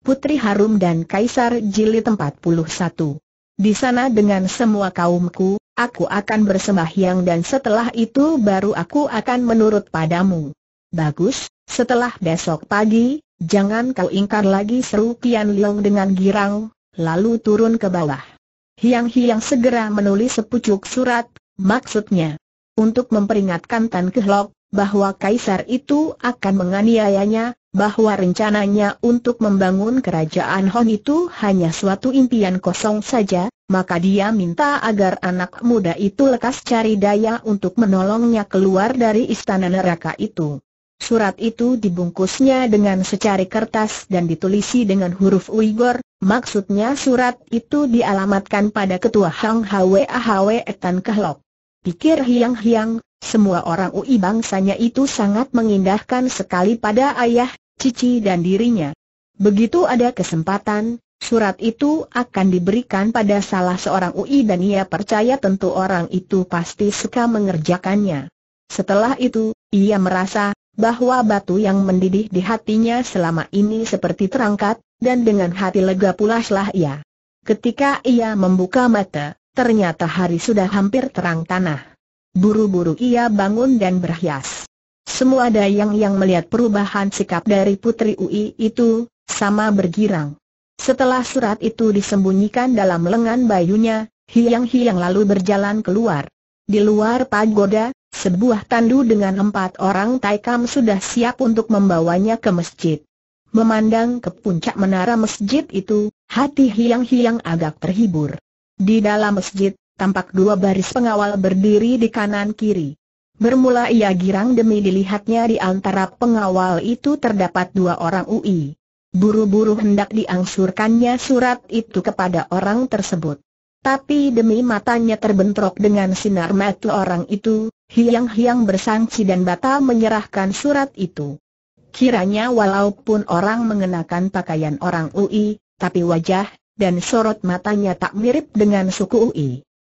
Putri Harum dan Kaisar Jilid 41. Di sana dengan semua kaumku, aku akan bersembahyang dan setelah itu baru aku akan menurut padamu. Bagus, setelah besok pagi, jangan kau ingkar lagi seru Kian Leong dengan girang, lalu turun ke bawah. Hiang-hiang segera menulis sepucuk surat, maksudnya. Untuk memperingatkan Tan Kehlok, bahwa kaisar itu akan menganiayanya, bahwa rencananya untuk membangun kerajaan Hon itu hanya suatu impian kosong saja, maka dia minta agar anak muda itu lekas cari daya untuk menolongnya keluar dari istana neraka itu. Surat itu dibungkusnya dengan secari kertas dan ditulisi dengan huruf Uyghur, maksudnya surat itu dialamatkan pada ketua Hang Hwe Ahwe Etan Kehlok. Pikir hiang-hiang, semua orang UI bangsanya itu sangat mengindahkan sekali pada ayah, cici dan dirinya. Begitu ada kesempatan, surat itu akan diberikan pada salah seorang UI dan ia percaya tentu orang itu pasti suka mengerjakannya. Setelah itu, ia merasa bahwa batu yang mendidih di hatinya selama ini seperti terangkat, dan dengan hati lega pula ia. Ketika ia membuka mata, ternyata hari sudah hampir terang tanah. Buru-buru ia bangun dan berhias. Semua dayang yang melihat perubahan sikap dari Putri UI itu, sama bergirang. Setelah surat itu disembunyikan dalam lengan bayunya, Hiang-hiang lalu berjalan keluar. Di luar pagoda, sebuah tandu dengan empat orang taikam sudah siap untuk membawanya ke masjid. Memandang ke puncak menara masjid itu, hati Hiang-hiang agak terhibur. Di dalam masjid, tampak dua baris pengawal berdiri di kanan kiri. Bermula ia girang demi dilihatnya di antara pengawal itu terdapat dua orang UI. Buru-buru hendak diangsurkannya surat itu kepada orang tersebut. Tapi demi matanya terbentrok dengan sinar mata orang itu, hiang-hiang bersangsi dan batal menyerahkan surat itu. Kiranya walaupun orang mengenakan pakaian orang UI, tapi wajah dan sorot matanya tak mirip dengan suku UI.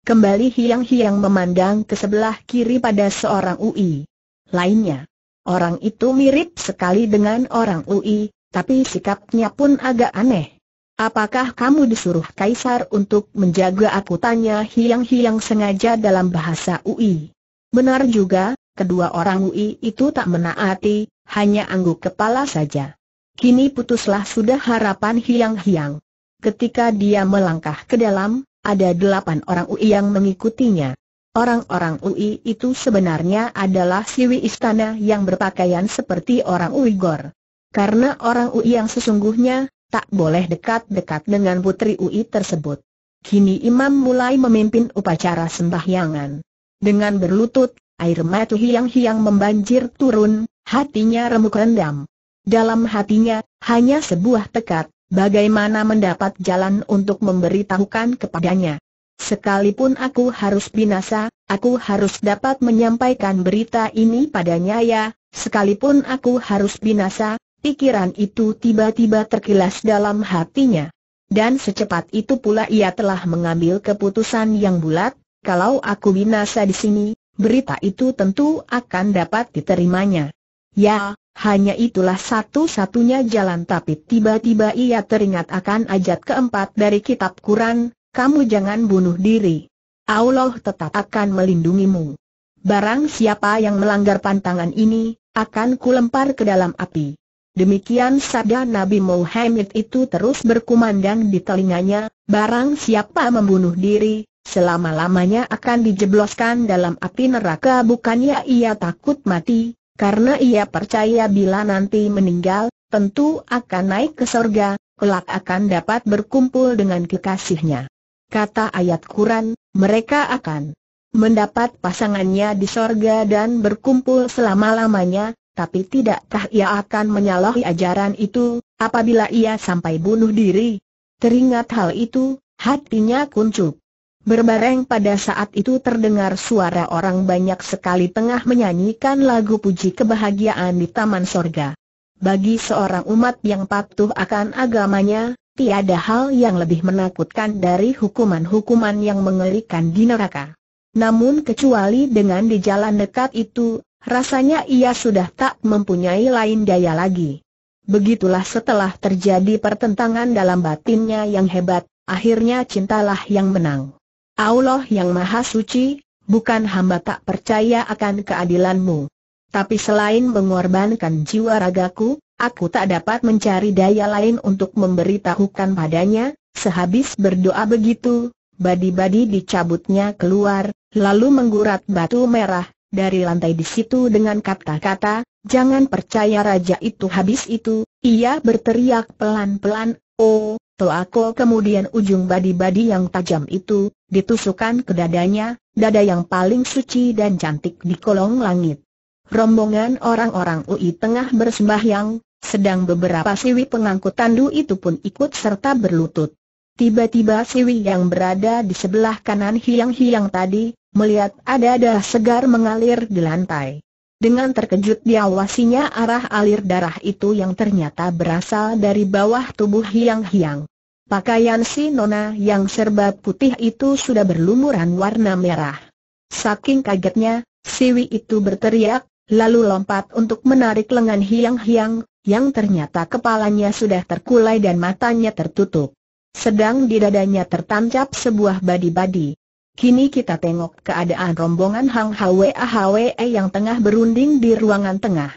Kembali hiang-hiang memandang ke sebelah kiri pada seorang UI. Lainnya, orang itu mirip sekali dengan orang UI, tapi sikapnya pun agak aneh. Apakah kamu disuruh kaisar untuk menjaga aku tanya hiang-hiang sengaja dalam bahasa UI. Benar juga, kedua orang UI itu tak menaati, hanya angguk kepala saja. Kini putuslah sudah harapan hiang-hiang. Ketika dia melangkah ke dalam, ada delapan orang UI yang mengikutinya. Orang-orang UI itu sebenarnya adalah siwi istana yang berpakaian seperti orang Uighur. Karena orang UI yang sesungguhnya, tak boleh dekat-dekat dengan putri UI tersebut. Kini imam mulai memimpin upacara sembahyangan. Dengan berlutut, air mata hiang-hiang membanjir turun, hatinya remuk rendam. Dalam hatinya, hanya sebuah tekad, bagaimana mendapat jalan untuk memberitahukan kepadanya. Sekalipun aku harus binasa, aku harus dapat menyampaikan berita ini padanya ya, sekalipun aku harus binasa, pikiran itu tiba-tiba terkilas dalam hatinya. Dan secepat itu pula ia telah mengambil keputusan yang bulat, kalau aku binasa di sini, berita itu tentu akan dapat diterimanya. Ya, hanya itulah satu-satunya jalan tapi tiba-tiba ia teringat akan ajat keempat dari kitab Quran, kamu jangan bunuh diri. Allah tetap akan melindungimu. Barang siapa yang melanggar pantangan ini, akan kulempar ke dalam api. Demikian sabda Nabi Muhammad itu terus berkumandang di telinganya, barang siapa membunuh diri, selama-lamanya akan dijebloskan dalam api neraka bukannya ia takut mati, karena ia percaya bila nanti meninggal, tentu akan naik ke sorga, kelak akan dapat berkumpul dengan kekasihnya. Kata ayat Quran, mereka akan mendapat pasangannya di sorga dan berkumpul selama-lamanya, tapi tidakkah ia akan menyalahi ajaran itu, apabila ia sampai bunuh diri? Teringat hal itu, hatinya kuncup. Berbareng pada saat itu terdengar suara orang banyak sekali tengah menyanyikan lagu puji kebahagiaan di Taman Sorga. Bagi seorang umat yang patuh akan agamanya, tiada hal yang lebih menakutkan dari hukuman-hukuman yang mengerikan di neraka. Namun kecuali dengan di jalan dekat itu, rasanya ia sudah tak mempunyai lain daya lagi. Begitulah setelah terjadi pertentangan dalam batinnya yang hebat, akhirnya cintalah yang menang. Allah yang Maha Suci, bukan hamba tak percaya akan keadilanmu. Tapi selain mengorbankan jiwa ragaku, aku tak dapat mencari daya lain untuk memberitahukan padanya, sehabis berdoa begitu, badi-badi dicabutnya keluar, lalu menggurat batu merah, dari lantai di situ dengan kata-kata, jangan percaya raja itu habis itu, ia berteriak pelan-pelan, oh, Toako kemudian ujung badi-badi yang tajam itu, ditusukkan ke dadanya, dada yang paling suci dan cantik di kolong langit. Rombongan orang-orang UI tengah bersembahyang, sedang beberapa siwi pengangkut tandu itu pun ikut serta berlutut. Tiba-tiba siwi yang berada di sebelah kanan hiang-hiang tadi, melihat ada darah segar mengalir di lantai. Dengan terkejut diawasinya arah alir darah itu yang ternyata berasal dari bawah tubuh Hiang Hiang. Pakaian si Nona yang serba putih itu sudah berlumuran warna merah. Saking kagetnya, Siwi itu berteriak, lalu lompat untuk menarik lengan Hiang Hiang, yang ternyata kepalanya sudah terkulai dan matanya tertutup. Sedang di dadanya tertancap sebuah badi-badi. Kini kita tengok keadaan rombongan Hang Hwe Hwe yang tengah berunding di ruangan tengah.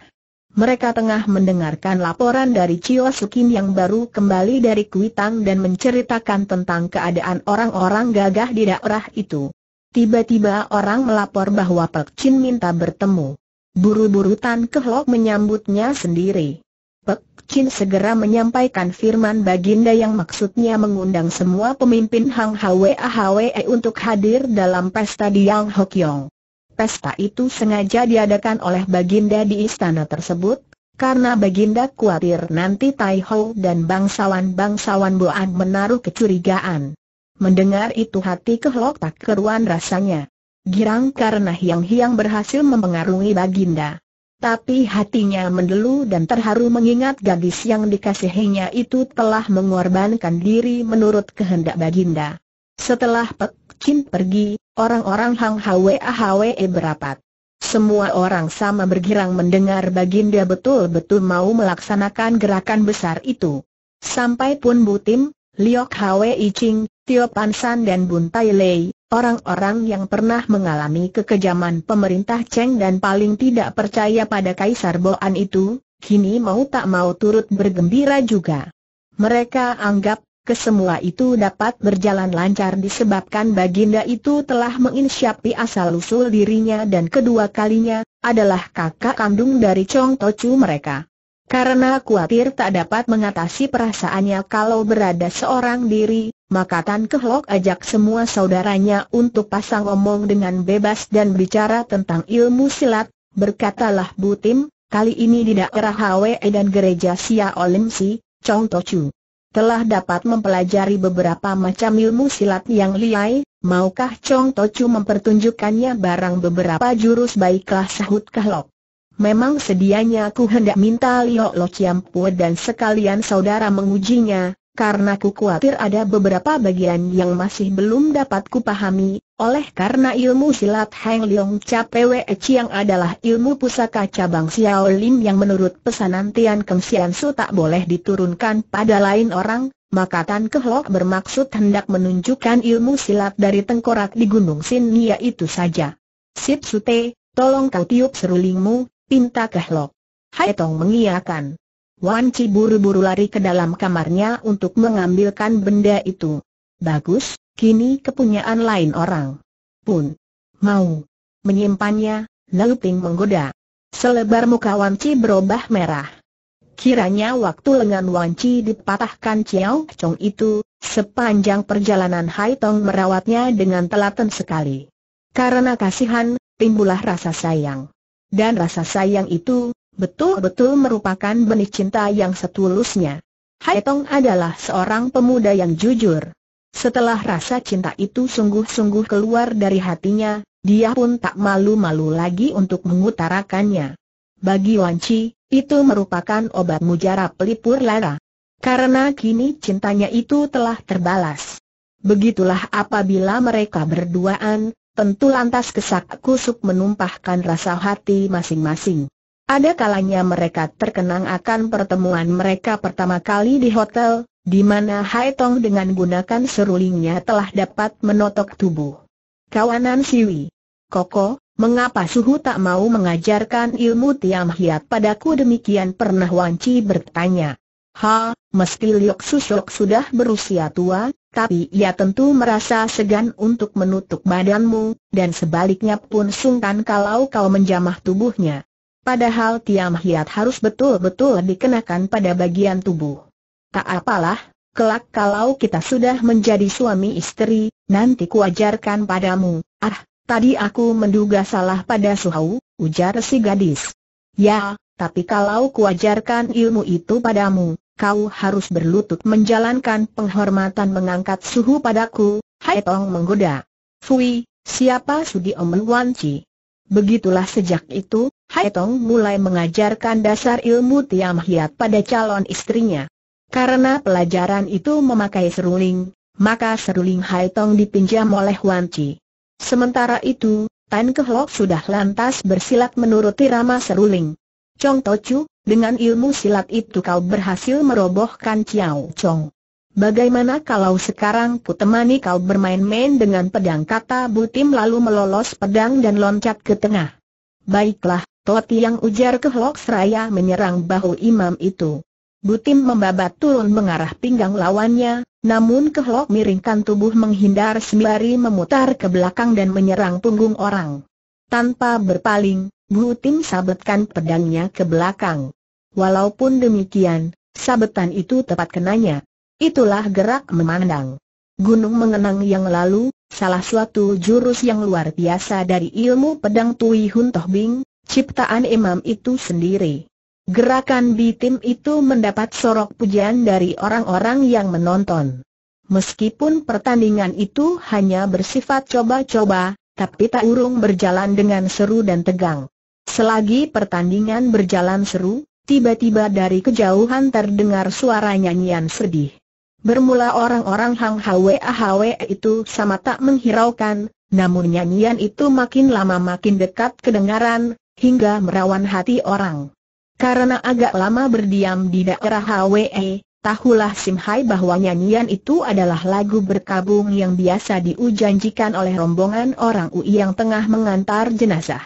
Mereka tengah mendengarkan laporan dari Chio Sukin yang baru kembali dari Kuitang dan menceritakan tentang keadaan orang-orang gagah di daerah itu. Tiba-tiba orang melapor bahwa Pak Chin minta bertemu. Buru-buru Tan Kehlok menyambutnya sendiri. Chin segera menyampaikan firman baginda yang maksudnya mengundang semua pemimpin Hang Hwe Hwe untuk hadir dalam pesta di Yang Hokyong. Pesta itu sengaja diadakan oleh baginda di istana tersebut, karena baginda khawatir nanti Tai Ho dan bangsawan-bangsawan Boan menaruh kecurigaan. Mendengar itu hati kehlok tak keruan rasanya. Girang karena Hiang Hiang berhasil mempengaruhi baginda. Tapi hatinya mendelu dan terharu mengingat gadis yang dikasihinya itu telah mengorbankan diri menurut kehendak baginda. Setelah Pek Chin pergi, orang-orang Hang Hwe Hwe berapat. Semua orang sama bergirang mendengar Baginda betul-betul mau melaksanakan gerakan besar itu. Sampai pun Butim, Liok Hwe Icing, Tio Pansan dan Bun Tai Lei, Orang-orang yang pernah mengalami kekejaman pemerintah Cheng dan paling tidak percaya pada Kaisar Boan itu, kini mau tak mau turut bergembira juga. Mereka anggap, kesemua itu dapat berjalan lancar disebabkan Baginda itu telah menginsyapi asal-usul dirinya dan kedua kalinya, adalah kakak kandung dari Chong Tochu mereka. Karena khawatir tak dapat mengatasi perasaannya kalau berada seorang diri, maka Tan Kehlok ajak semua saudaranya untuk pasang omong dengan bebas dan bicara tentang ilmu silat, berkatalah Butim, kali ini di daerah Hwe dan gereja Sia Olimsi, Chong Tochu. Telah dapat mempelajari beberapa macam ilmu silat yang liai, maukah Chong Tochu mempertunjukkannya barang beberapa jurus baiklah sahut Kehlok. Memang sedianya aku hendak minta Liok Lo Ciampua dan sekalian saudara mengujinya, karena ku khawatir ada beberapa bagian yang masih belum dapat kupahami. oleh karena ilmu silat Heng Leong Cha Pwe Chiang adalah ilmu pusaka cabang Xiao Lim yang menurut pesanan Tian Keng Sian Su tak boleh diturunkan pada lain orang, maka Tan Kehlok bermaksud hendak menunjukkan ilmu silat dari tengkorak di Gunung Sin Nia itu saja. Sip Sute, tolong kau tiup serulingmu, Pinta kehlok. Hai Tong mengiyakan. Wan Ci buru-buru lari ke dalam kamarnya untuk mengambilkan benda itu. Bagus, kini kepunyaan lain orang. Pun. Mau. Menyimpannya, lalu Ping menggoda. Selebar muka Wan Ci berubah merah. Kiranya waktu lengan Wan Ci dipatahkan Chiao Chong itu, sepanjang perjalanan Hai Tong merawatnya dengan telaten sekali. Karena kasihan, timbulah rasa sayang. Dan rasa sayang itu, betul-betul merupakan benih cinta yang setulusnya. Hai Tong adalah seorang pemuda yang jujur. Setelah rasa cinta itu sungguh-sungguh keluar dari hatinya, dia pun tak malu-malu lagi untuk mengutarakannya. Bagi Wan Chi, itu merupakan obat mujarab pelipur lara. Karena kini cintanya itu telah terbalas. Begitulah apabila mereka berduaan, tentu lantas kesak kusuk menumpahkan rasa hati masing-masing. Ada kalanya mereka terkenang akan pertemuan mereka pertama kali di hotel, di mana Hai Tong dengan gunakan serulingnya telah dapat menotok tubuh. Kawanan Siwi. Koko, mengapa suhu tak mau mengajarkan ilmu tiam hiat padaku demikian pernah Wanci bertanya. Ha, meski Liok Susok sudah berusia tua, tapi ia tentu merasa segan untuk menutup badanmu, dan sebaliknya pun sungkan kalau kau menjamah tubuhnya. Padahal tiam hiat harus betul-betul dikenakan pada bagian tubuh. Tak apalah, kelak kalau kita sudah menjadi suami istri, nanti kuajarkan padamu. Ah, tadi aku menduga salah pada Suhau, ujar si gadis. Ya, tapi kalau kuajarkan ilmu itu padamu, kau harus berlutut menjalankan penghormatan mengangkat suhu padaku, Hai Tong menggoda. Fui, siapa Sudi Omen Wan Chi? Begitulah sejak itu, Hai Tong mulai mengajarkan dasar ilmu Tiam Hiat pada calon istrinya. Karena pelajaran itu memakai seruling, maka seruling Hai Tong dipinjam oleh Wan Chi. Sementara itu, Tan Kehlok sudah lantas bersilat menuruti rama seruling. Chong Tochu, dengan ilmu silat itu kau berhasil merobohkan Chiao Chong. Bagaimana kalau sekarang ku temani kau bermain-main dengan pedang kata Butim lalu melolos pedang dan loncat ke tengah? Baiklah, Toti yang ujar ke Seraya menyerang bahu imam itu. Butim membabat turun mengarah pinggang lawannya, namun Kehlok miringkan tubuh menghindar sembari memutar ke belakang dan menyerang punggung orang. Tanpa berpaling, Bu Tim sabetkan pedangnya ke belakang. Walaupun demikian, sabetan itu tepat kenanya. Itulah gerak memandang. Gunung mengenang yang lalu, salah suatu jurus yang luar biasa dari ilmu pedang Tui Hun Toh Bing, ciptaan imam itu sendiri. Gerakan Bitim itu mendapat sorok pujian dari orang-orang yang menonton. Meskipun pertandingan itu hanya bersifat coba-coba, tapi tak urung berjalan dengan seru dan tegang. Selagi pertandingan berjalan seru, tiba-tiba dari kejauhan terdengar suara nyanyian sedih. Bermula orang-orang Hang Hwe Hwe itu sama tak menghiraukan, namun nyanyian itu makin lama makin dekat kedengaran, hingga merawan hati orang. Karena agak lama berdiam di daerah Hwe, Tahulah Simhai bahwa nyanyian itu adalah lagu berkabung yang biasa diujanjikan oleh rombongan orang UI yang tengah mengantar jenazah.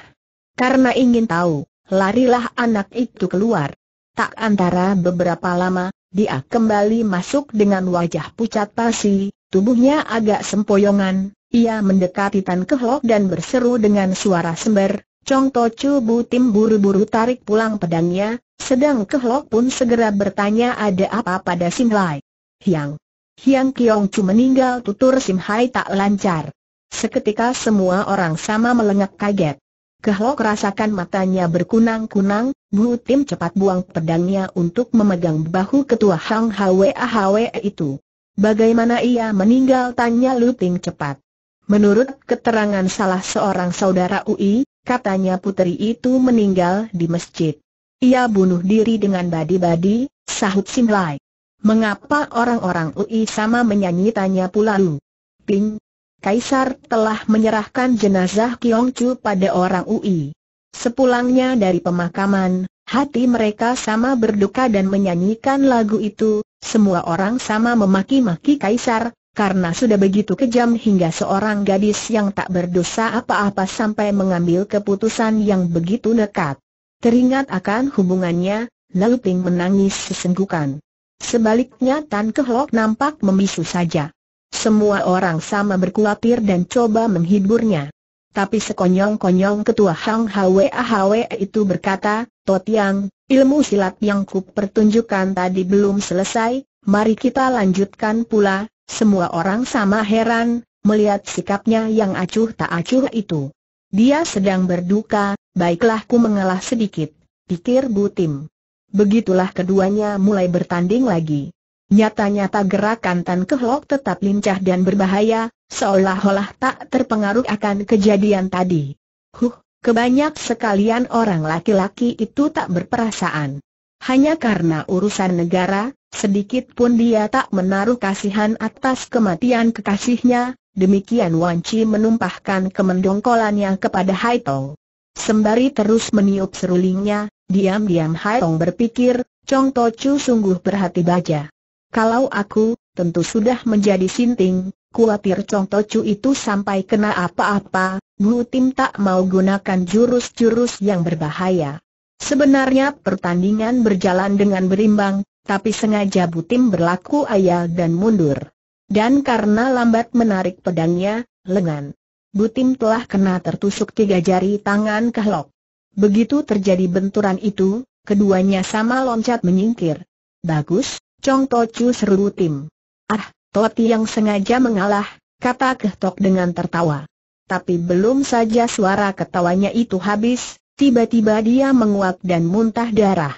Karena ingin tahu, larilah anak itu keluar. Tak antara beberapa lama, dia kembali masuk dengan wajah pucat pasi, tubuhnya agak sempoyongan, ia mendekati Tan Kehlok dan berseru dengan suara sember, Chong To Chu Tim buru-buru tarik pulang pedangnya, sedang Kehlok pun segera bertanya ada apa pada Sim Lai. Hiang. Hiang Kiong Chu meninggal tutur Sim Hai tak lancar. Seketika semua orang sama melengak kaget. Kehlok rasakan matanya berkunang-kunang, Bu Tim cepat buang pedangnya untuk memegang bahu ketua Hang Hwe Hwe itu. Bagaimana ia meninggal tanya Lu Ting cepat. Menurut keterangan salah seorang saudara Ui, Katanya putri itu meninggal di masjid. Ia bunuh diri dengan badi-badi, sahut Simlai. Mengapa orang-orang UI sama menyanyi tanya pula Lu? Ping, Kaisar telah menyerahkan jenazah Kiong Chu pada orang UI. Sepulangnya dari pemakaman, hati mereka sama berduka dan menyanyikan lagu itu, semua orang sama memaki-maki Kaisar, karena sudah begitu kejam hingga seorang gadis yang tak berdosa apa-apa sampai mengambil keputusan yang begitu nekat. Teringat akan hubungannya, lalu Ping menangis sesenggukan. Sebaliknya Tan Kehlok nampak membisu saja. Semua orang sama berkuatir dan coba menghiburnya. Tapi sekonyong-konyong ketua Hang Hwe Hwe itu berkata, Totiang, ilmu silat yang ku pertunjukkan tadi belum selesai, mari kita lanjutkan pula, semua orang sama heran, melihat sikapnya yang acuh tak acuh itu. Dia sedang berduka, baiklah ku mengalah sedikit, pikir Butim. Begitulah keduanya mulai bertanding lagi. Nyata-nyata gerakan Tan Kehlok tetap lincah dan berbahaya, seolah-olah tak terpengaruh akan kejadian tadi. Huh, kebanyak sekalian orang laki-laki itu tak berperasaan. Hanya karena urusan negara, sedikit pun dia tak menaruh kasihan atas kematian kekasihnya, demikian Wan Chi menumpahkan kemendongkolannya kepada Hai Tong. Sembari terus meniup serulingnya, diam-diam Hai Tong berpikir, Chong To Chu sungguh berhati baja. Kalau aku, tentu sudah menjadi sinting, kuatir Chong To Chu itu sampai kena apa-apa, Bu Tim tak mau gunakan jurus-jurus yang berbahaya. Sebenarnya pertandingan berjalan dengan berimbang, tapi sengaja Butim berlaku ayal dan mundur. Dan karena lambat menarik pedangnya, lengan. Butim telah kena tertusuk tiga jari tangan kehlok. Begitu terjadi benturan itu, keduanya sama loncat menyingkir. Bagus, Chong Tocu seru Butim. Ah, Toti yang sengaja mengalah, kata Kehtok dengan tertawa. Tapi belum saja suara ketawanya itu habis, Tiba-tiba dia menguap dan muntah darah.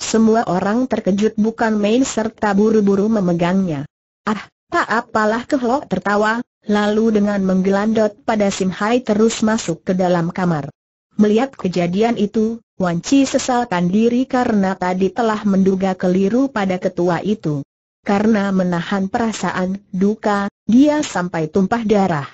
Semua orang terkejut bukan main serta buru-buru memegangnya. Ah, tak apalah kehlok tertawa, lalu dengan menggelandot pada Sim Hai terus masuk ke dalam kamar. Melihat kejadian itu, Wan Chi sesalkan diri karena tadi telah menduga keliru pada ketua itu. Karena menahan perasaan duka, dia sampai tumpah darah.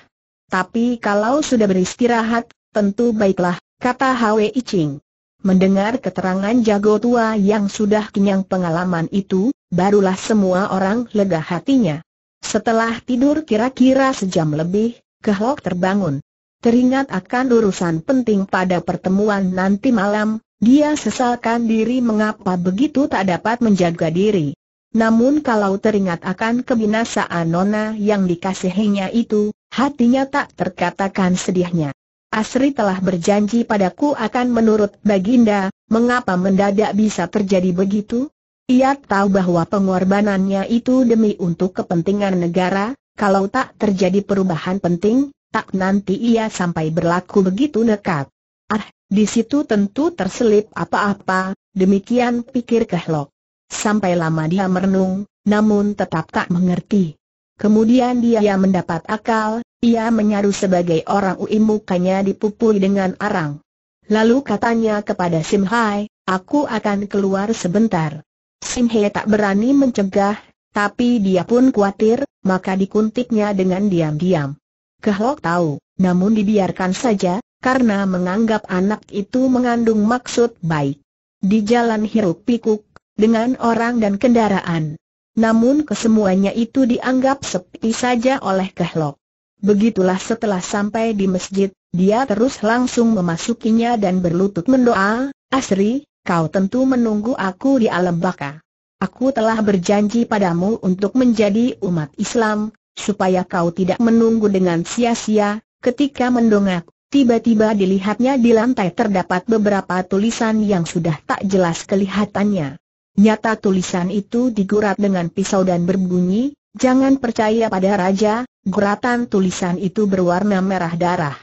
Tapi kalau sudah beristirahat, tentu baiklah, kata Hwe Iching. Mendengar keterangan jago tua yang sudah kenyang pengalaman itu, barulah semua orang lega hatinya. Setelah tidur kira-kira sejam lebih, Kehlok terbangun. Teringat akan urusan penting pada pertemuan nanti malam, dia sesalkan diri mengapa begitu tak dapat menjaga diri. Namun kalau teringat akan kebinasaan Nona yang dikasihinya itu, hatinya tak terkatakan sedihnya. Asri telah berjanji padaku akan menurut Baginda, mengapa mendadak bisa terjadi begitu? Ia tahu bahwa pengorbanannya itu demi untuk kepentingan negara, kalau tak terjadi perubahan penting, tak nanti ia sampai berlaku begitu nekat. Ah, di situ tentu terselip apa-apa, demikian pikir Kehlok. Sampai lama dia merenung, namun tetap tak mengerti. Kemudian dia mendapat akal, ia menyaru sebagai orang UI mukanya dipupuli dengan arang. Lalu katanya kepada Sim Hai, aku akan keluar sebentar. Sim Hai tak berani mencegah, tapi dia pun khawatir, maka dikuntiknya dengan diam-diam. Kehlok tahu, namun dibiarkan saja, karena menganggap anak itu mengandung maksud baik. Di jalan hiruk pikuk, dengan orang dan kendaraan. Namun kesemuanya itu dianggap sepi saja oleh Kehlok. Begitulah setelah sampai di masjid, dia terus langsung memasukinya dan berlutut mendoa, Asri, kau tentu menunggu aku di alam baka. Aku telah berjanji padamu untuk menjadi umat Islam, supaya kau tidak menunggu dengan sia-sia, ketika mendongak, tiba-tiba dilihatnya di lantai terdapat beberapa tulisan yang sudah tak jelas kelihatannya. Nyata tulisan itu digurat dengan pisau dan berbunyi, Jangan percaya pada raja, guratan tulisan itu berwarna merah darah.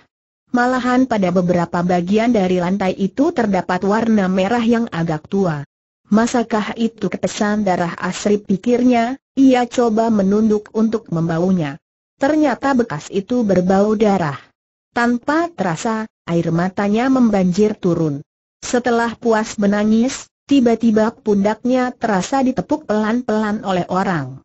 Malahan pada beberapa bagian dari lantai itu terdapat warna merah yang agak tua. Masakah itu kepesan darah asri pikirnya, ia coba menunduk untuk membaunya. Ternyata bekas itu berbau darah. Tanpa terasa, air matanya membanjir turun. Setelah puas menangis, tiba-tiba pundaknya terasa ditepuk pelan-pelan oleh orang.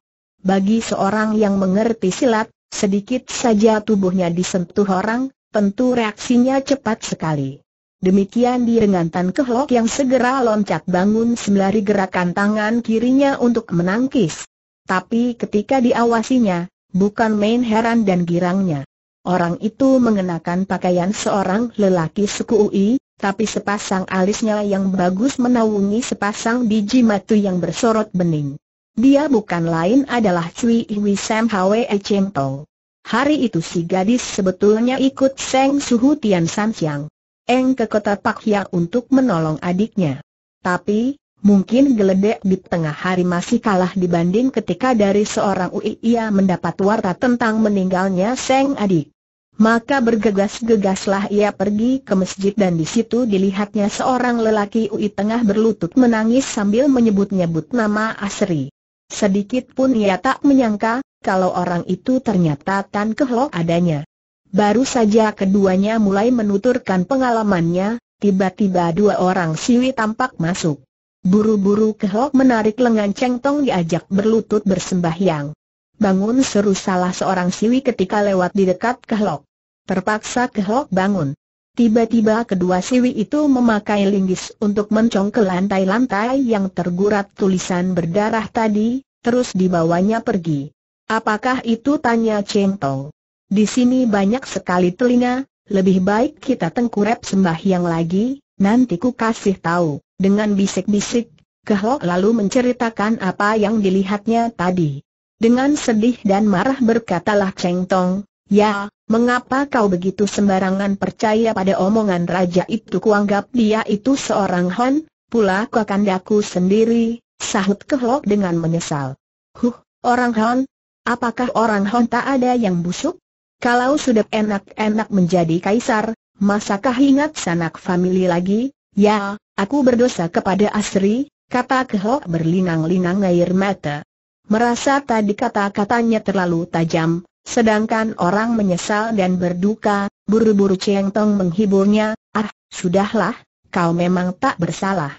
Bagi seorang yang mengerti silat, sedikit saja tubuhnya disentuh orang, tentu reaksinya cepat sekali. Demikian direngantan kehlok yang segera loncat bangun sembari gerakan tangan kirinya untuk menangkis. Tapi ketika diawasinya, bukan main heran dan girangnya. Orang itu mengenakan pakaian seorang lelaki suku UI, tapi sepasang alisnya yang bagus menaungi sepasang biji matu yang bersorot bening. Dia bukan lain adalah Cui Hui Sam Hwe Chim Tong. Hari itu si gadis sebetulnya ikut Seng Suhu Tian San Siang. Eng ke kota Pak Hia untuk menolong adiknya. Tapi, mungkin geledek di tengah hari masih kalah dibanding ketika dari seorang UI ia mendapat warta tentang meninggalnya Seng adik. Maka bergegas-gegaslah ia pergi ke masjid dan di situ dilihatnya seorang lelaki UI tengah berlutut menangis sambil menyebut-nyebut nama Asri. Sedikit pun ia tak menyangka, kalau orang itu ternyata Tan Kehlo adanya. Baru saja keduanya mulai menuturkan pengalamannya, tiba-tiba dua orang siwi tampak masuk. Buru-buru kehlok menarik lengan Cheng Tong diajak berlutut bersembahyang. Bangun seru salah seorang siwi ketika lewat di dekat kehlok. Terpaksa kehlok bangun. Tiba-tiba kedua siwi itu memakai linggis untuk mencong ke lantai-lantai yang tergurat tulisan berdarah tadi, terus dibawanya pergi. Apakah itu tanya Cheng Tong? Di sini banyak sekali telinga, lebih baik kita tengkurep sembahyang lagi, nanti ku kasih tahu, dengan bisik-bisik, Kehlok lalu menceritakan apa yang dilihatnya tadi. Dengan sedih dan marah berkatalah Cheng Tong, Ya, mengapa kau begitu sembarangan percaya pada omongan raja itu kuanggap dia itu seorang Hon, pula kakandaku sendiri, sahut kehlok dengan menyesal. Huh, orang Hon? Apakah orang Hon tak ada yang busuk? Kalau sudah enak-enak menjadi kaisar, masakah ingat sanak famili lagi? Ya, aku berdosa kepada Asri, kata kehlok berlinang-linang air mata. Merasa tadi kata-katanya terlalu tajam, Sedangkan orang menyesal dan berduka, buru-buru Cheng Tong menghiburnya, ah, sudahlah, kau memang tak bersalah.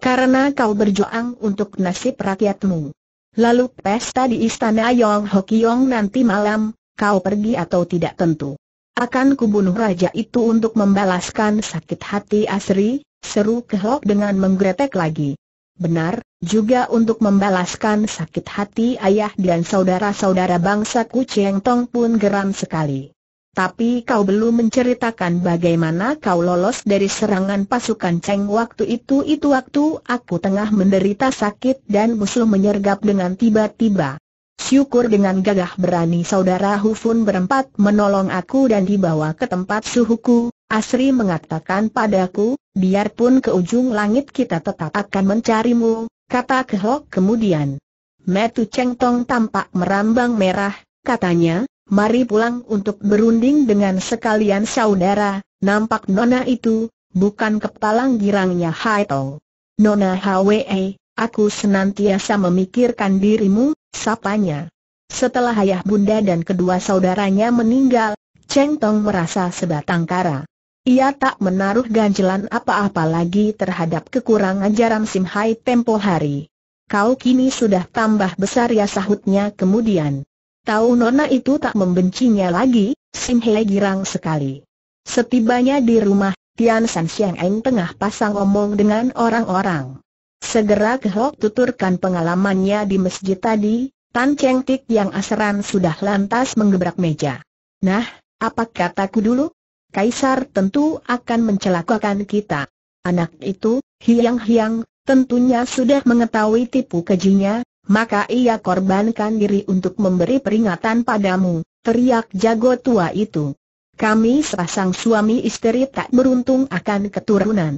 Karena kau berjuang untuk nasib rakyatmu. Lalu pesta di istana Yong Kiong nanti malam, kau pergi atau tidak tentu. Akan kubunuh raja itu untuk membalaskan sakit hati Asri, seru Kehok dengan menggretek lagi. Benar, juga untuk membalaskan sakit hati ayah dan saudara-saudara bangsa Cheng Tong pun geram sekali. Tapi kau belum menceritakan bagaimana kau lolos dari serangan pasukan Cheng waktu itu itu waktu aku tengah menderita sakit dan musuh menyergap dengan tiba-tiba. Syukur dengan gagah berani saudara Hufun berempat menolong aku dan dibawa ke tempat suhuku, Asri mengatakan padaku, biarpun ke ujung langit kita tetap akan mencarimu, kata Kehok kemudian. Metu Cheng Tong tampak merambang merah, katanya, mari pulang untuk berunding dengan sekalian saudara, nampak nona itu, bukan kepalang girangnya Hai Tong. Nona Hwe, aku senantiasa memikirkan dirimu, sapanya. Setelah ayah bunda dan kedua saudaranya meninggal, Cheng Tong merasa sebatang kara. Ia tak menaruh ganjelan apa-apa lagi terhadap kekurangan jaram Simhai tempo hari. Kau kini sudah tambah besar ya sahutnya kemudian. Tahu Nona itu tak membencinya lagi, Hai girang sekali. Setibanya di rumah, Tian San Siang Eng tengah pasang omong dengan orang-orang. Segera Kehok tuturkan pengalamannya di masjid tadi, Tan Cheng Tik yang aseran sudah lantas menggebrak meja. Nah, apa kataku dulu? Kaisar tentu akan mencelakakan kita. Anak itu, hiang-hiang, tentunya sudah mengetahui tipu kejinya, maka ia korbankan diri untuk memberi peringatan padamu, teriak jago tua itu. Kami sepasang suami istri tak beruntung akan keturunan.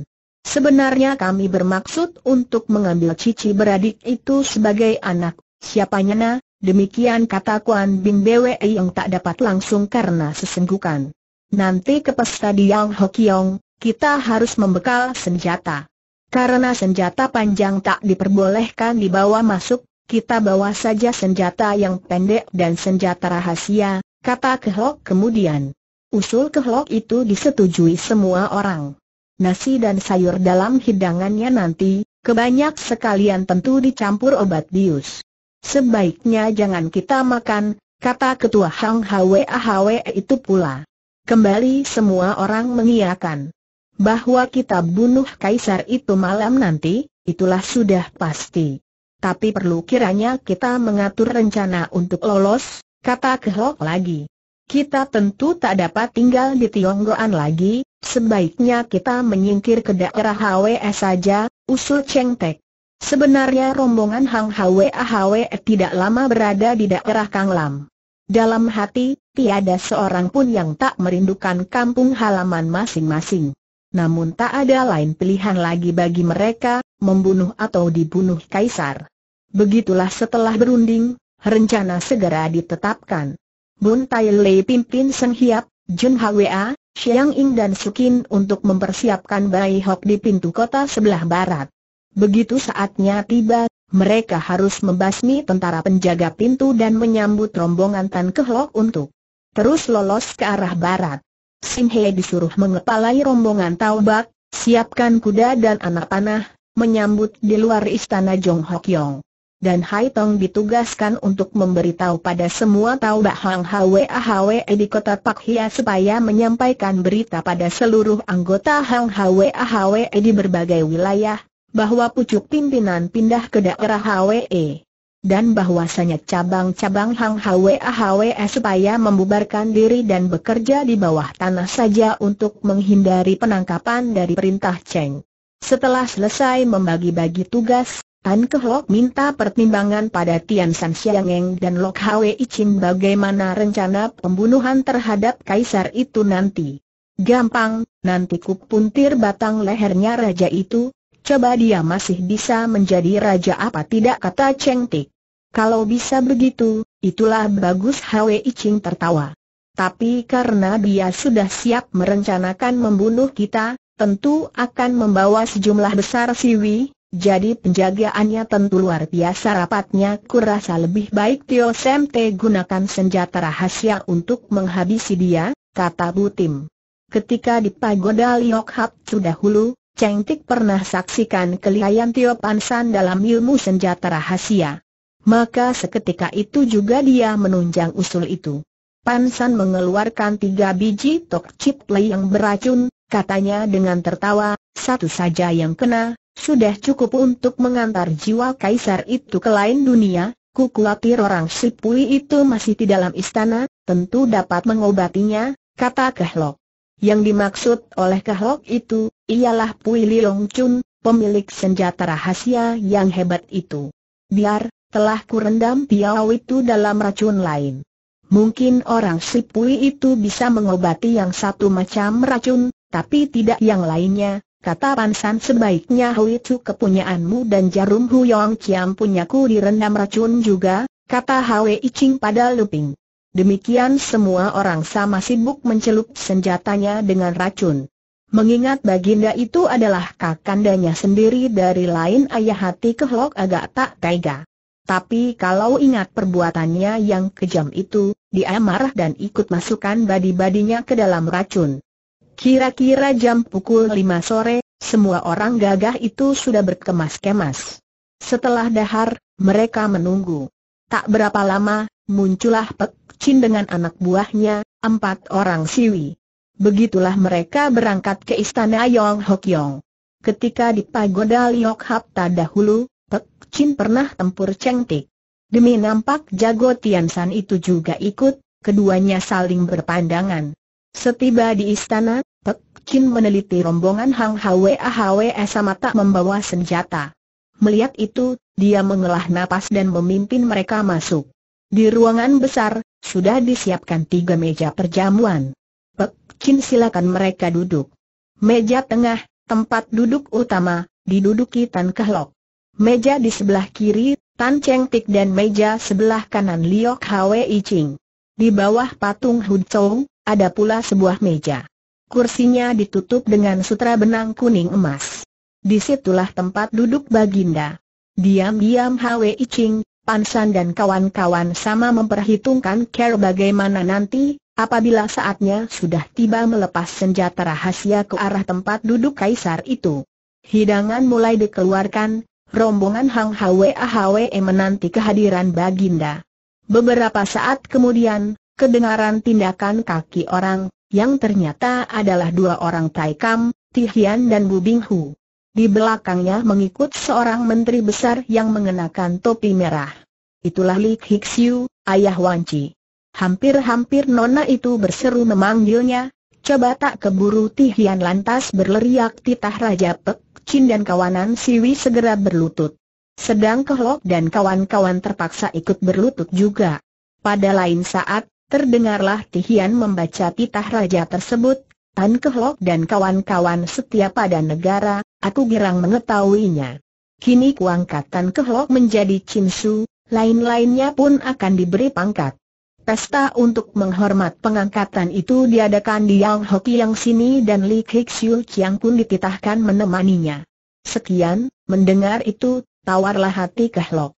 Sebenarnya kami bermaksud untuk mengambil cici beradik itu sebagai anak, siapanya na, demikian kata Kuan Bing Bwe yang tak dapat langsung karena sesenggukan. Nanti ke pesta di Yang Hokiong, kita harus membekal senjata. Karena senjata panjang tak diperbolehkan dibawa masuk, kita bawa saja senjata yang pendek dan senjata rahasia, kata Kehlok kemudian. Usul Kehlok itu disetujui semua orang. Nasi dan sayur dalam hidangannya nanti, kebanyak sekalian tentu dicampur obat bius. Sebaiknya jangan kita makan, kata Ketua Hang Hwa Hwa itu pula. Kembali semua orang mengiakan. Bahwa kita bunuh kaisar itu malam nanti, itulah sudah pasti. Tapi perlu kiranya kita mengatur rencana untuk lolos, kata Kehok lagi. Kita tentu tak dapat tinggal di Tionggoan lagi, sebaiknya kita menyingkir ke daerah HWE saja, usul Cheng Tek. Sebenarnya rombongan Hang HWE HWE tidak lama berada di daerah Kang Lam. Dalam hati, tiada seorang pun yang tak merindukan kampung halaman masing-masing. Namun tak ada lain pilihan lagi bagi mereka, membunuh atau dibunuh kaisar. Begitulah setelah berunding, rencana segera ditetapkan. Bun Tai Lei pimpin Seng Hiap, Jun Hwa, Xiang Ing dan Sukin untuk mempersiapkan Bai Hok di pintu kota sebelah barat. Begitu saatnya tiba, mereka harus membasmi tentara penjaga pintu dan menyambut rombongan Tan Kehlok untuk terus lolos ke arah barat. Sim He disuruh mengepalai rombongan Taubak, siapkan kuda dan anak panah, menyambut di luar istana Jong Hok Yong dan Hai Tong ditugaskan untuk memberitahu pada semua tahu Hang Hwe Hwe di kota Pak Hia supaya menyampaikan berita pada seluruh anggota Hang Hwe Hwe di berbagai wilayah, bahwa pucuk pimpinan pindah ke daerah HWE. Dan bahwasanya cabang-cabang Hang HWE HWE supaya membubarkan diri dan bekerja di bawah tanah saja untuk menghindari penangkapan dari perintah Cheng. Setelah selesai membagi-bagi tugas, Tan Kehok minta pertimbangan pada Tian San Xiangeng dan Lok Hwe Ichin bagaimana rencana pembunuhan terhadap kaisar itu nanti. Gampang, nanti kupuntir batang lehernya raja itu, coba dia masih bisa menjadi raja apa tidak kata Cheng Tik. Kalau bisa begitu, itulah bagus Hwi Ching tertawa. Tapi karena dia sudah siap merencanakan membunuh kita, tentu akan membawa sejumlah besar siwi, jadi penjagaannya tentu luar biasa rapatnya kurasa lebih baik Tio Sem Te gunakan senjata rahasia untuk menghabisi dia, kata Butim. Ketika di pagoda Liok Hap hulu. Cheng Tik pernah saksikan kelihayan Tio Pansan dalam ilmu senjata rahasia. Maka seketika itu juga dia menunjang usul itu. Pansan mengeluarkan tiga biji tok chip lei yang beracun, katanya dengan tertawa, satu saja yang kena, sudah cukup untuk mengantar jiwa kaisar itu ke lain dunia, ku khawatir orang Sipui itu masih di dalam istana, tentu dapat mengobatinya, kata Kehlok. Yang dimaksud oleh Kahok itu, ialah Pui Liong Chun, pemilik senjata rahasia yang hebat itu. Biar, telah kurendam piau itu dalam racun lain. Mungkin orang si Pui itu bisa mengobati yang satu macam racun, tapi tidak yang lainnya, kata Pan San. sebaiknya Hui Chu kepunyaanmu dan jarum Huyong Chiam punyaku direndam racun juga, kata Hwi Ching pada Luping. Demikian semua orang sama sibuk mencelup senjatanya dengan racun. Mengingat Baginda itu adalah kakandanya sendiri dari lain ayah hati kehlok agak tak tega. Tapi kalau ingat perbuatannya yang kejam itu, dia marah dan ikut masukkan badi-badinya ke dalam racun. Kira-kira jam pukul 5 sore, semua orang gagah itu sudah berkemas-kemas. Setelah dahar, mereka menunggu. Tak berapa lama, muncullah Pek Chin dengan anak buahnya, empat orang siwi. Begitulah mereka berangkat ke istana Yong Hok Yong. Ketika di pagoda Liok Hap dahulu, Pek Chin pernah tempur Cheng tik. Demi nampak jago Tiansan itu juga ikut, keduanya saling berpandangan. Setiba di istana, Pek Chin meneliti rombongan Hang Hwe Ahwe sama tak membawa senjata. Melihat itu, dia mengelah napas dan memimpin mereka masuk. Di ruangan besar, sudah disiapkan tiga meja perjamuan. Pek Chin silakan mereka duduk. Meja tengah, tempat duduk utama, diduduki Tan Kehlok. Meja di sebelah kiri, Tan Cheng Tik dan meja sebelah kanan Liok Hwe Ching. Di bawah patung Hud Chong, ada pula sebuah meja. Kursinya ditutup dengan sutra benang kuning emas. Disitulah tempat duduk baginda. Diam-diam Hwe Ching, Pansan dan kawan-kawan sama memperhitungkan care bagaimana nanti, apabila saatnya sudah tiba melepas senjata rahasia ke arah tempat duduk kaisar itu. Hidangan mulai dikeluarkan, rombongan Hang Hwe Hwe menanti kehadiran Baginda. Beberapa saat kemudian, kedengaran tindakan kaki orang, yang ternyata adalah dua orang Taikam, Tihian dan Bubing Hu. Di belakangnya mengikut seorang menteri besar yang mengenakan topi merah. Itulah Li Hixiu, ayah Wanci. Hampir-hampir nona itu berseru memanggilnya, coba tak keburu Tihian lantas berleriak titah Raja Pek Chin dan kawanan Siwi segera berlutut. Sedang Kehlok dan kawan-kawan terpaksa ikut berlutut juga. Pada lain saat, terdengarlah Tihian membaca titah Raja tersebut, Tan Kehlok dan kawan-kawan setia pada negara, Aku girang mengetahuinya. Kini kuangkatkan Kehlok menjadi cinsu, lain-lainnya pun akan diberi pangkat. Pesta untuk menghormat pengangkatan itu diadakan di Yang Hoki yang sini dan Li Kexiu Chiang pun dititahkan menemaninya. Sekian, mendengar itu, tawarlah hati Kehlok.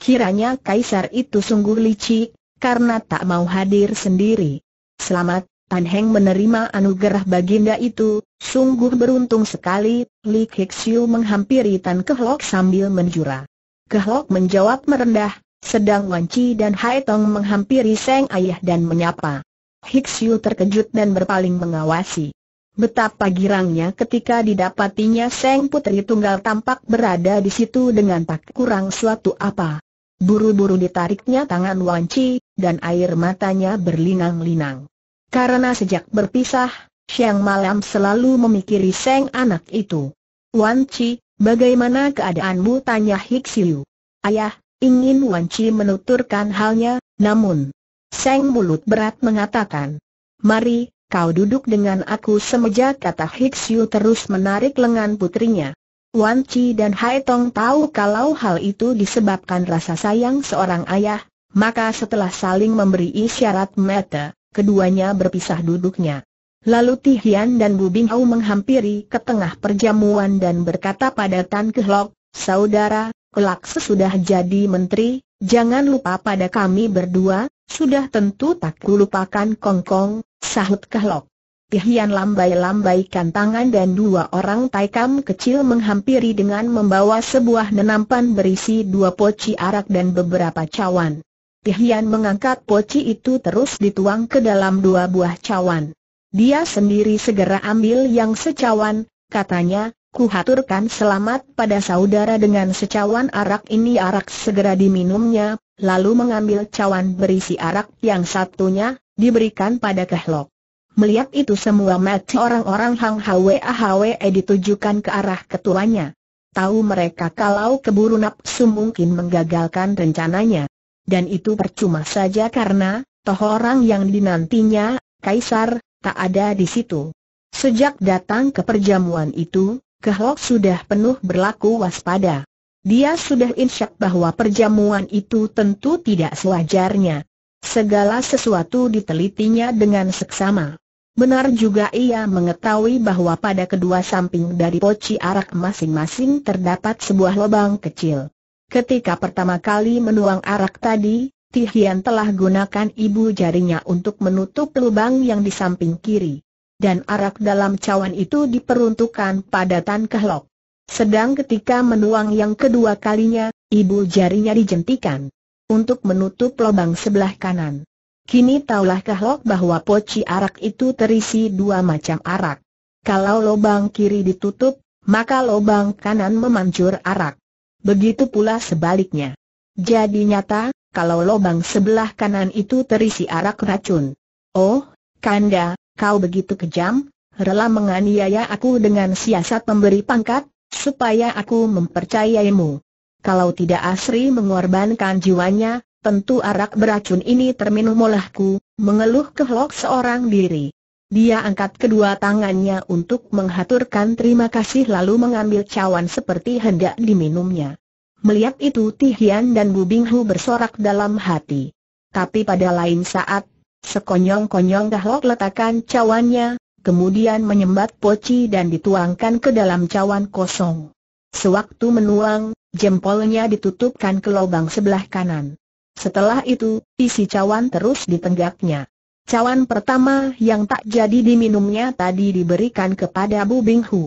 Kiranya kaisar itu sungguh licik, karena tak mau hadir sendiri. Selamat, Tan Heng menerima anugerah baginda itu, sungguh beruntung sekali, Li Kixiu menghampiri Tan Kehlok sambil menjura. Kehlok menjawab merendah, sedang Wan Chi dan Hai Tong menghampiri Seng Ayah dan menyapa. Hixiu terkejut dan berpaling mengawasi. Betapa girangnya ketika didapatinya Seng Putri Tunggal tampak berada di situ dengan tak kurang suatu apa. Buru-buru ditariknya tangan Wan Chi, dan air matanya berlinang-linang. Karena sejak berpisah, Siang malam selalu memikiri Seng anak itu. Wan Chi, bagaimana keadaanmu? Tanya Hik Siu. Ayah, ingin Wan Chi menuturkan halnya, namun Seng mulut berat mengatakan. Mari, kau duduk dengan aku semeja kata Hik Siu terus menarik lengan putrinya. Wan Chi dan Hai Tong tahu kalau hal itu disebabkan rasa sayang seorang ayah, maka setelah saling memberi isyarat mata, keduanya berpisah duduknya. Lalu Tihian dan Bu Bing menghampiri ke tengah perjamuan dan berkata pada Tan Kehlok, Saudara, kelak sesudah jadi menteri, jangan lupa pada kami berdua, sudah tentu tak kulupakan Kongkong, sahut Kehlok. Tihian lambai-lambaikan tangan dan dua orang taikam kecil menghampiri dengan membawa sebuah nenampan berisi dua poci arak dan beberapa cawan. Tihian mengangkat poci itu terus dituang ke dalam dua buah cawan. Dia sendiri segera ambil yang secawan, katanya, kuhaturkan selamat pada saudara dengan secawan arak ini arak segera diminumnya, lalu mengambil cawan berisi arak yang satunya, diberikan pada Kehlok. Melihat itu semua mati orang-orang Hang Hwe Ahwe e ditujukan ke arah ketuanya. Tahu mereka kalau keburu nafsu mungkin menggagalkan rencananya dan itu percuma saja karena, toh orang yang dinantinya, Kaisar, tak ada di situ. Sejak datang ke perjamuan itu, Kehlok sudah penuh berlaku waspada. Dia sudah insyak bahwa perjamuan itu tentu tidak sewajarnya. Segala sesuatu ditelitinya dengan seksama. Benar juga ia mengetahui bahwa pada kedua samping dari poci arak masing-masing terdapat sebuah lubang kecil. Ketika pertama kali menuang arak tadi, Tihian telah gunakan ibu jarinya untuk menutup lubang yang di samping kiri. Dan arak dalam cawan itu diperuntukkan pada Tan Kehlok. Sedang ketika menuang yang kedua kalinya, ibu jarinya dijentikan untuk menutup lubang sebelah kanan. Kini taulah Kehlok bahwa poci arak itu terisi dua macam arak. Kalau lubang kiri ditutup, maka lubang kanan memancur arak. Begitu pula sebaliknya. Jadi nyata, kalau lubang sebelah kanan itu terisi arak racun. Oh, Kanda, kau begitu kejam, rela menganiaya aku dengan siasat memberi pangkat, supaya aku mempercayaimu. Kalau tidak Asri mengorbankan jiwanya, tentu arak beracun ini terminum olahku, mengeluh kehlok seorang diri. Dia angkat kedua tangannya untuk menghaturkan terima kasih lalu mengambil cawan seperti hendak diminumnya. Melihat itu Tihian dan Bu Binghu bersorak dalam hati. Tapi pada lain saat, sekonyong-konyong Gahlok letakkan cawannya, kemudian menyembat poci dan dituangkan ke dalam cawan kosong. Sewaktu menuang, jempolnya ditutupkan ke lubang sebelah kanan. Setelah itu, isi cawan terus ditenggaknya. Cawan pertama yang tak jadi diminumnya tadi diberikan kepada Bu Hu.